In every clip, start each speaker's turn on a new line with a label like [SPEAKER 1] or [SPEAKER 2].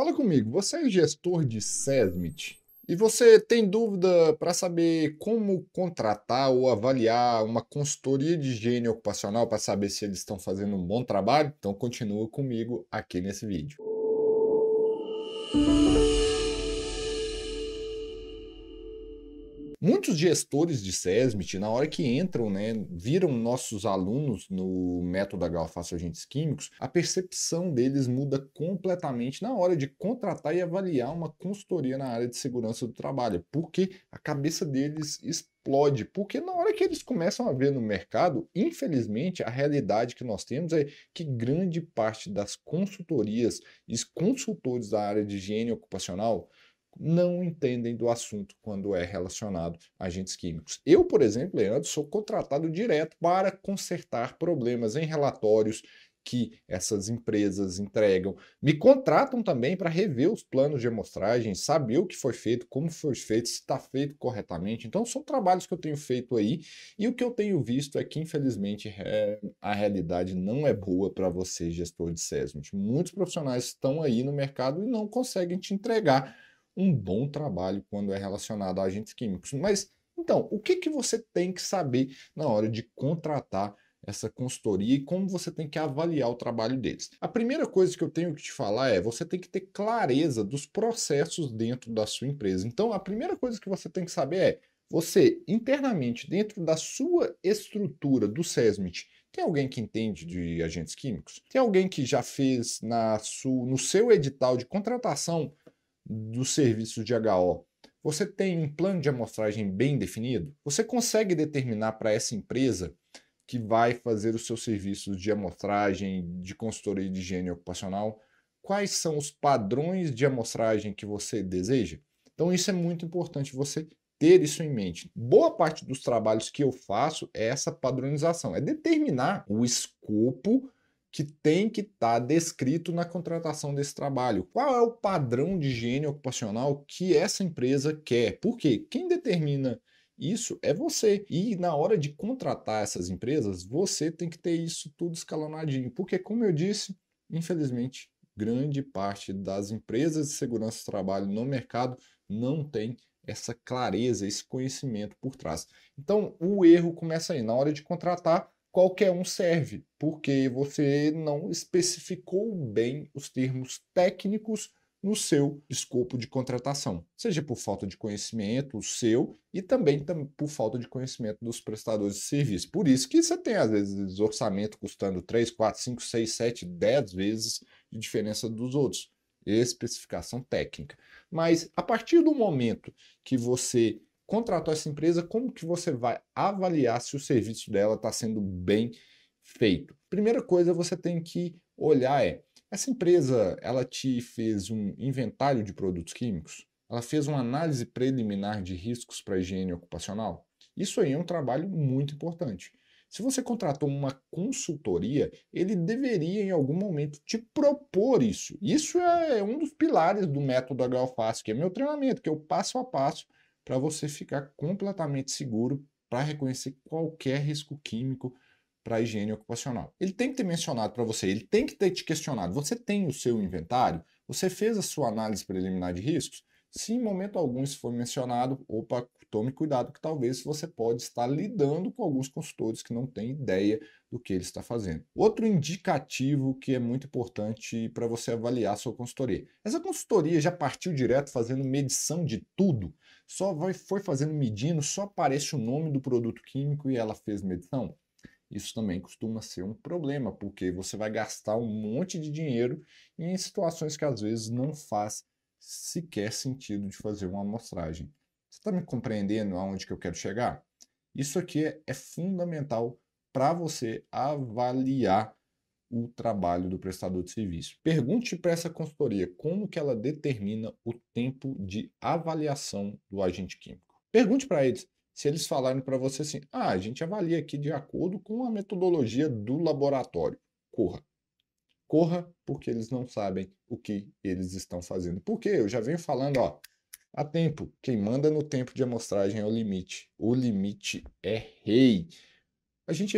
[SPEAKER 1] Fala comigo, você é gestor de SESMIT e você tem dúvida para saber como contratar ou avaliar uma consultoria de higiene ocupacional para saber se eles estão fazendo um bom trabalho? Então continua comigo aqui nesse vídeo. Muitos gestores de SESMIT, na hora que entram, né, viram nossos alunos no método HFAS Agentes Químicos, a percepção deles muda completamente na hora de contratar e avaliar uma consultoria na área de segurança do trabalho, porque a cabeça deles explode, porque na hora que eles começam a ver no mercado, infelizmente, a realidade que nós temos é que grande parte das consultorias e consultores da área de higiene ocupacional não entendem do assunto quando é relacionado a agentes químicos. Eu, por exemplo, Leandro, sou contratado direto para consertar problemas em relatórios que essas empresas entregam. Me contratam também para rever os planos de amostragem, saber o que foi feito, como foi feito, se está feito corretamente. Então, são trabalhos que eu tenho feito aí e o que eu tenho visto é que, infelizmente, é, a realidade não é boa para você, gestor de SESMIT. Muitos profissionais estão aí no mercado e não conseguem te entregar um bom trabalho quando é relacionado a agentes químicos. Mas então, o que, que você tem que saber na hora de contratar essa consultoria e como você tem que avaliar o trabalho deles. A primeira coisa que eu tenho que te falar é você tem que ter clareza dos processos dentro da sua empresa. Então, a primeira coisa que você tem que saber é você internamente dentro da sua estrutura do SESMIT tem alguém que entende de agentes químicos? Tem alguém que já fez na su, no seu edital de contratação do serviço de HO, você tem um plano de amostragem bem definido? Você consegue determinar para essa empresa que vai fazer os seus serviços de amostragem, de consultoria de higiene ocupacional, quais são os padrões de amostragem que você deseja? Então, isso é muito importante você ter isso em mente. Boa parte dos trabalhos que eu faço é essa padronização, é determinar o escopo que tem que estar tá descrito na contratação desse trabalho. Qual é o padrão de higiene ocupacional que essa empresa quer? Porque quem determina isso é você. E na hora de contratar essas empresas, você tem que ter isso tudo escalonadinho. Porque, como eu disse, infelizmente, grande parte das empresas de segurança do trabalho no mercado não tem essa clareza, esse conhecimento por trás. Então, o erro começa aí. Na hora de contratar, qualquer um serve, porque você não especificou bem os termos técnicos no seu escopo de contratação, seja por falta de conhecimento seu e também por falta de conhecimento dos prestadores de serviço. Por isso que você tem, às vezes, orçamento custando 3, 4, 5, 6, 7, 10 vezes de diferença dos outros. Especificação técnica. Mas a partir do momento que você contratou essa empresa, como que você vai avaliar se o serviço dela está sendo bem feito? Primeira coisa você tem que olhar é, essa empresa, ela te fez um inventário de produtos químicos? Ela fez uma análise preliminar de riscos para higiene ocupacional? Isso aí é um trabalho muito importante. Se você contratou uma consultoria, ele deveria em algum momento te propor isso. Isso é um dos pilares do método HFAS, que é meu treinamento, que eu é passo a passo para você ficar completamente seguro para reconhecer qualquer risco químico para a higiene ocupacional. Ele tem que ter mencionado para você, ele tem que ter te questionado. Você tem o seu inventário? Você fez a sua análise preliminar de riscos? Se em momento algum isso for mencionado, opa, tome cuidado que talvez você pode estar lidando com alguns consultores que não têm ideia do que ele está fazendo. Outro indicativo que é muito importante para você avaliar sua consultoria. Essa consultoria já partiu direto fazendo medição de tudo? Só vai, foi fazendo medindo, só aparece o nome do produto químico e ela fez medição? Isso também costuma ser um problema, porque você vai gastar um monte de dinheiro em situações que às vezes não faz sequer sentido de fazer uma amostragem. Você está me compreendendo aonde que eu quero chegar? Isso aqui é, é fundamental para você avaliar o trabalho do prestador de serviço. Pergunte para essa consultoria como que ela determina o tempo de avaliação do agente químico. Pergunte para eles se eles falarem para você assim: "Ah, a gente avalia aqui de acordo com a metodologia do laboratório". Corra. Corra porque eles não sabem o que eles estão fazendo. Porque eu já venho falando, ó, há tempo, quem manda no tempo de amostragem é o limite. O limite é rei a gente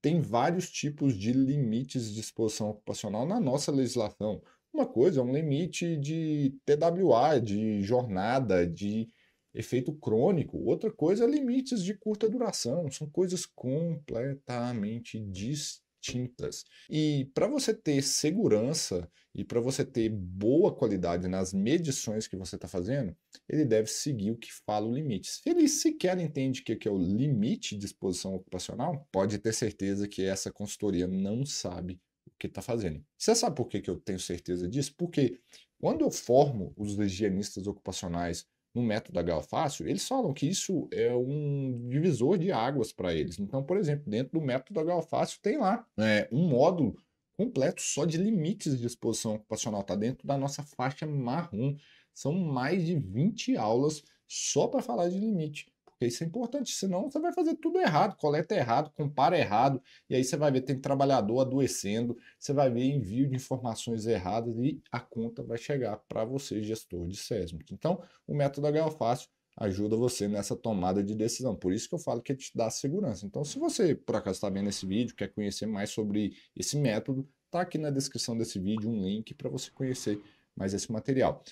[SPEAKER 1] tem vários tipos de limites de exposição ocupacional na nossa legislação. Uma coisa é um limite de TWA, de jornada, de efeito crônico. Outra coisa é limites de curta duração. São coisas completamente distintas tintas. E para você ter segurança e para você ter boa qualidade nas medições que você está fazendo, ele deve seguir o que fala o limite. Se ele sequer entende o que é o limite de exposição ocupacional, pode ter certeza que essa consultoria não sabe o que está fazendo. Você sabe por que, que eu tenho certeza disso? Porque quando eu formo os higienistas ocupacionais, no método da Galfácio, eles falam que isso é um divisor de águas para eles. Então, por exemplo, dentro do método da Galfácio tem lá né, um módulo completo só de limites de exposição ocupacional, está dentro da nossa faixa marrom. São mais de 20 aulas só para falar de limite. Porque isso é importante, senão você vai fazer tudo errado, coleta errado, compara errado, e aí você vai ver tem trabalhador adoecendo, você vai ver envio de informações erradas e a conta vai chegar para você, gestor de SESMIC. Então, o método HO é Fácil ajuda você nessa tomada de decisão. Por isso que eu falo que te dá segurança. Então, se você, por acaso, está vendo esse vídeo, quer conhecer mais sobre esse método, tá aqui na descrição desse vídeo um link para você conhecer mais esse material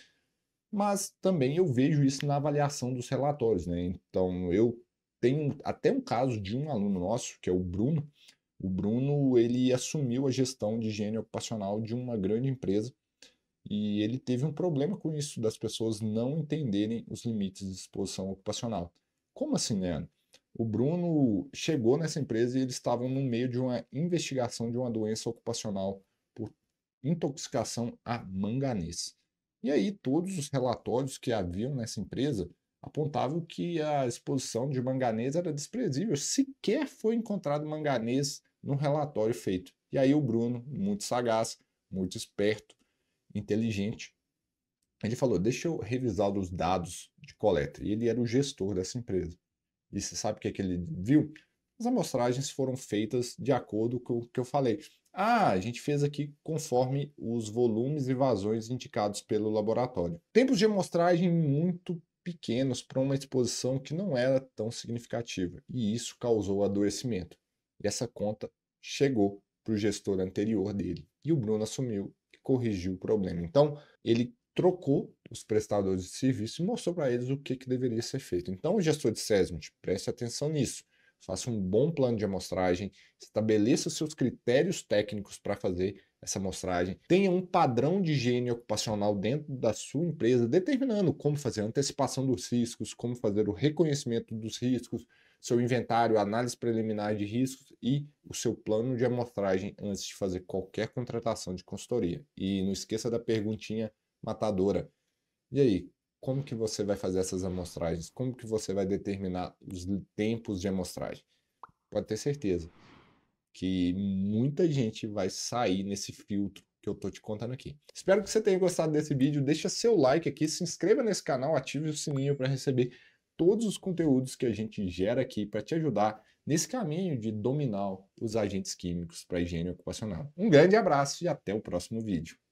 [SPEAKER 1] mas também eu vejo isso na avaliação dos relatórios, né? Então eu tenho até um caso de um aluno nosso, que é o Bruno. O Bruno, ele assumiu a gestão de higiene ocupacional de uma grande empresa e ele teve um problema com isso das pessoas não entenderem os limites de exposição ocupacional. Como assim, né? O Bruno chegou nessa empresa e eles estavam no meio de uma investigação de uma doença ocupacional por intoxicação a manganês. E aí todos os relatórios que haviam nessa empresa apontavam que a exposição de manganês era desprezível, sequer foi encontrado manganês no relatório feito. E aí o Bruno, muito sagaz, muito esperto, inteligente, ele falou: "Deixa eu revisar os dados de coleta". E ele era o gestor dessa empresa. E você sabe o que, é que ele viu? As amostragens foram feitas de acordo com o que eu falei. Ah, a gente fez aqui conforme os volumes e vazões indicados pelo laboratório. Tempos de amostragem muito pequenos para uma exposição que não era tão significativa, e isso causou adoecimento. E essa conta chegou para o gestor anterior dele, e o Bruno assumiu e corrigiu o problema. Então, ele trocou os prestadores de serviço e mostrou para eles o que, que deveria ser feito. Então, o gestor de SESMIT, preste atenção nisso faça um bom plano de amostragem, estabeleça seus critérios técnicos para fazer essa amostragem, tenha um padrão de higiene ocupacional dentro da sua empresa, determinando como fazer a antecipação dos riscos, como fazer o reconhecimento dos riscos, seu inventário, análise preliminar de riscos e o seu plano de amostragem antes de fazer qualquer contratação de consultoria. E não esqueça da perguntinha matadora. E aí, como que você vai fazer essas amostragens, como que você vai determinar os tempos de amostragem. Pode ter certeza que muita gente vai sair nesse filtro que eu tô te contando aqui. Espero que você tenha gostado desse vídeo, deixa seu like aqui, se inscreva nesse canal, ative o sininho para receber todos os conteúdos que a gente gera aqui para te ajudar nesse caminho de dominar os agentes químicos para higiene ocupacional. Um grande abraço e até o próximo vídeo.